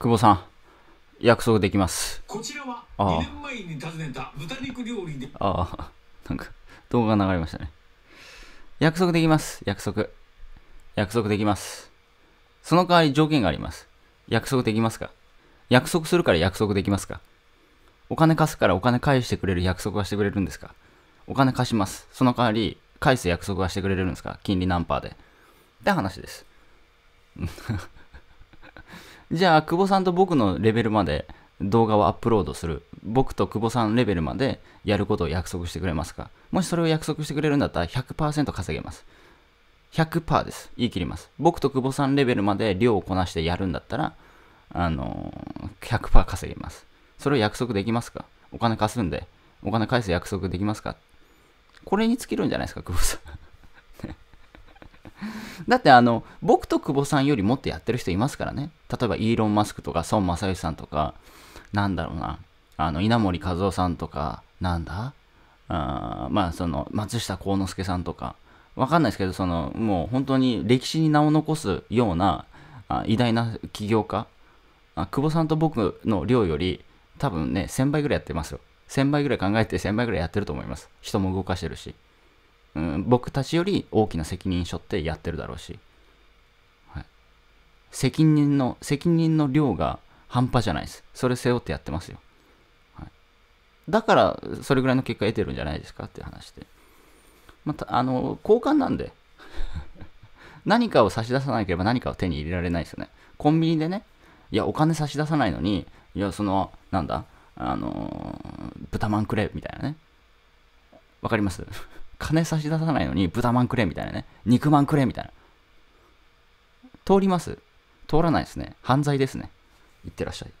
久保さん、約束できます。こちらは2年前に訪ねた豚肉料理で。ああ、なんか動画が流れましたね。約束できます。約束。約束できます。その代わり条件があります。約束できますか約束するから約束できますかお金貸すからお金返してくれる約束はしてくれるんですかお金貸します。その代わり返す約束はしてくれるんですか金利何パーで。って話です。じゃあ、久保さんと僕のレベルまで動画をアップロードする。僕と久保さんレベルまでやることを約束してくれますかもしそれを約束してくれるんだったら100%稼げます。100%です。言い切ります。僕と久保さんレベルまで量をこなしてやるんだったら、あのー、100%稼げます。それを約束できますかお金貸すんで、お金返す約束できますかこれに尽きるんじゃないですか、久保さん。だってあの、僕と久保さんよりもっとやってる人いますからね。例えばイーロン・マスクとか孫正義さんとか、なんだろうな、あの、稲森和夫さんとか、なんだあまあその、松下幸之助さんとか、わかんないですけど、その、もう本当に歴史に名を残すようなあ偉大な起業家あ、久保さんと僕の量より、多分ね、1000倍ぐらいやってますよ。1000倍ぐらい考えて1000倍ぐらいやってると思います。人も動かしてるし。うん、僕たちより大きな責任しょってやってるだろうし、はい、責任の責任の量が半端じゃないですそれ背負ってやってますよ、はい、だからそれぐらいの結果得てるんじゃないですかっていう話でまたあの交換なんで 何かを差し出さなければ何かを手に入れられないですよねコンビニでねいやお金差し出さないのにいやそのなんだあの豚まんくれみたいなねわかります金差し出さないのに豚まんくれみたいなね。肉まんくれみたいな。通ります通らないですね。犯罪ですね。いってらっしゃい。